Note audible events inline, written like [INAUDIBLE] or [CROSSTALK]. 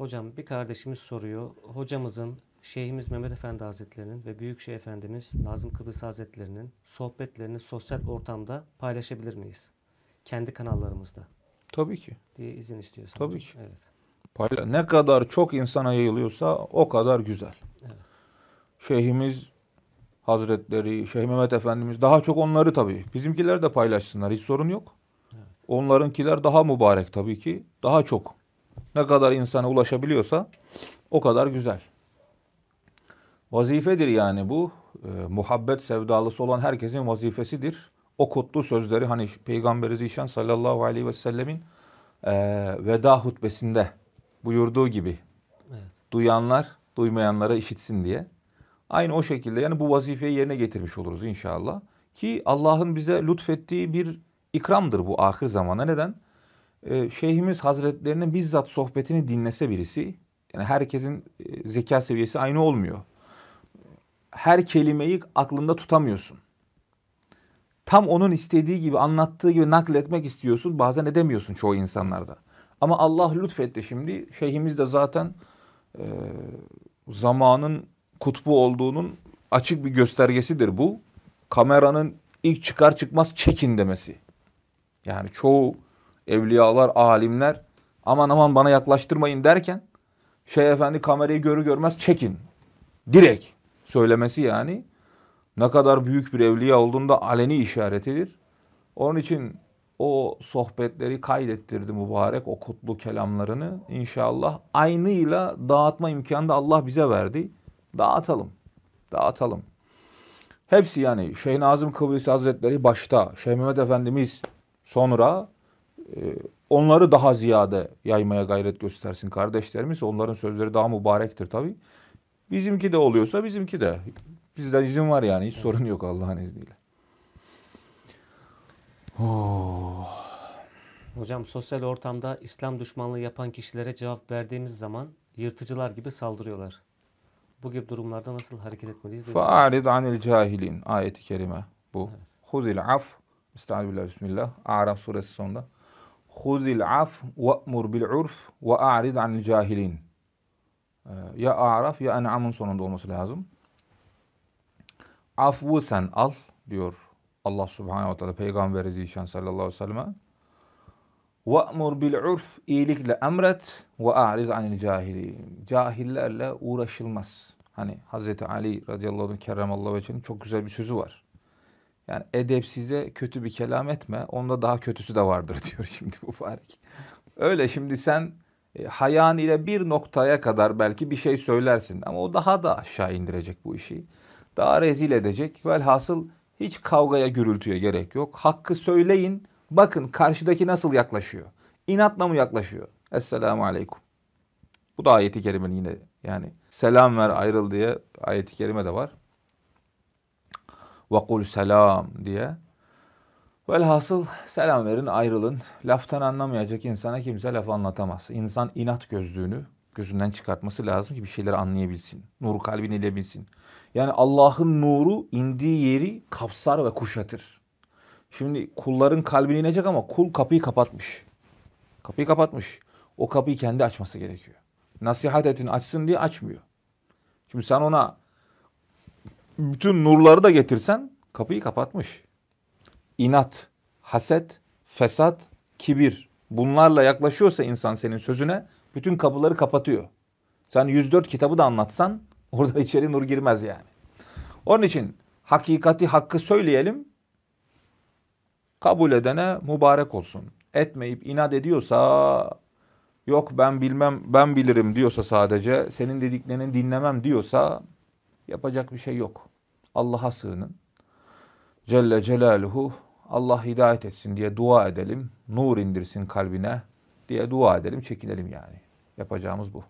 Hocam bir kardeşimiz soruyor. Hocamızın Şeyhimiz Mehmet Efendi Hazretlerinin ve Büyükşehir Efendimiz Nazım Kıbrıs Hazretlerinin sohbetlerini sosyal ortamda paylaşabilir miyiz? Kendi kanallarımızda. Tabii ki. Diye izin istiyorsun. Tabii ki. Evet. ne kadar çok insana yayılıyorsa o kadar güzel. Evet. Şeyhimiz Hazretleri, Şeyh Mehmet Efendimiz daha çok onları tabii. Bizimkiler de paylaşsınlar hiç sorun yok. Evet. Onlarınkiler daha mübarek tabii ki. Daha çok ne kadar insana ulaşabiliyorsa o kadar güzel. Vazifedir yani bu. E, muhabbet sevdalısı olan herkesin vazifesidir. O kutlu sözleri hani Peygamberi Zişan sallallahu aleyhi ve sellemin e, veda hutbesinde buyurduğu gibi. Evet. Duyanlar duymayanlara işitsin diye. Aynı o şekilde yani bu vazifeyi yerine getirmiş oluruz inşallah. Ki Allah'ın bize lütfettiği bir ikramdır bu ahir zamana. Neden? Ee, Şeyhimiz Hazretlerinin bizzat sohbetini dinlese birisi, yani herkesin e, zeka seviyesi aynı olmuyor. Her kelimeyi aklında tutamıyorsun. Tam onun istediği gibi, anlattığı gibi nakletmek istiyorsun. Bazen edemiyorsun çoğu insanlarda. Ama Allah lütfetti şimdi. Şeyhimiz de zaten e, zamanın kutbu olduğunun açık bir göstergesidir bu. Kameranın ilk çıkar çıkmaz çekin demesi. Yani çoğu evliyalar, alimler aman aman bana yaklaştırmayın derken şey efendi kamerayı görü görmez çekin. Direkt söylemesi yani ne kadar büyük bir evliya olduğunda aleni işaretidir. Onun için o sohbetleri kaydettirdi mübarek o kutlu kelamlarını inşallah aynıyla dağıtma imkanı da Allah bize verdi. Dağıtalım. Dağıtalım. Hepsi yani Şeyh Nazım Kıbrıs Hazretleri başta, Şeyh Mehmet Efendimiz sonra ee, onları daha ziyade yaymaya gayret göstersin kardeşlerimiz. Onların sözleri daha mübarektir tabii. Bizimki de oluyorsa bizimki de. Bizden izin var yani hiç sorun yok Allah'ın izniyle. Oh. Hocam sosyal ortamda İslam düşmanlığı yapan kişilere cevap verdiğimiz zaman yırtıcılar gibi saldırıyorlar. Bu gibi durumlarda nasıl hareket etmeliyiz? Fa'arid anil cahilin ayeti kerime bu. Evet. Hudil af. Estağfirullah bismillah. Araf suresi sonunda. Huzil af ve mur bil urf ve a'rid anil cahilin. Ee, ya araf ya en'amın sonunda olması lazım. Afvu sen al diyor Allah subhanehu ve teala peygamberi zişan sallallahu aleyhi ve selleme. Ve'mur bil urf iyilikle emret ve a'riz anil cahili. Cahillerle uğraşılmaz. Hani Hazreti Ali radıyallahu anh kerremallahu vecenin çok güzel bir sözü var. Yani edep size kötü bir kelam etme. Onda daha kötüsü de vardır [LAUGHS] diyor şimdi mübarek. Öyle şimdi sen e, hayan ile bir noktaya kadar belki bir şey söylersin. Ama o daha da aşağı indirecek bu işi. Daha rezil edecek. Velhasıl hiç kavgaya gürültüye gerek yok. Hakkı söyleyin. Bakın karşıdaki nasıl yaklaşıyor. İnatla mı yaklaşıyor? Esselamu aleyküm. Bu da ayeti kerimenin yine yani selam ver ayrıl diye ayeti kerime de var ve kul selam diye. Velhasıl selam verin ayrılın. Laftan anlamayacak insana kimse laf anlatamaz. İnsan inat gözlüğünü gözünden çıkartması lazım ki bir şeyleri anlayabilsin. Nuru kalbine ilebilsin. Yani Allah'ın nuru indiği yeri kapsar ve kuşatır. Şimdi kulların kalbine inecek ama kul kapıyı kapatmış. Kapıyı kapatmış. O kapıyı kendi açması gerekiyor. Nasihat etin açsın diye açmıyor. Şimdi sen ona bütün nurları da getirsen kapıyı kapatmış. İnat, haset, fesat, kibir bunlarla yaklaşıyorsa insan senin sözüne bütün kapıları kapatıyor. Sen 104 kitabı da anlatsan [LAUGHS] orada içeri nur girmez yani. Onun için hakikati hakkı söyleyelim. Kabul edene mübarek olsun. Etmeyip inat ediyorsa yok ben bilmem ben bilirim diyorsa sadece senin dediklerini dinlemem diyorsa yapacak bir şey yok. Allah'a sığının. Celle Celaluhu Allah hidayet etsin diye dua edelim. Nur indirsin kalbine diye dua edelim, çekinelim yani. Yapacağımız bu.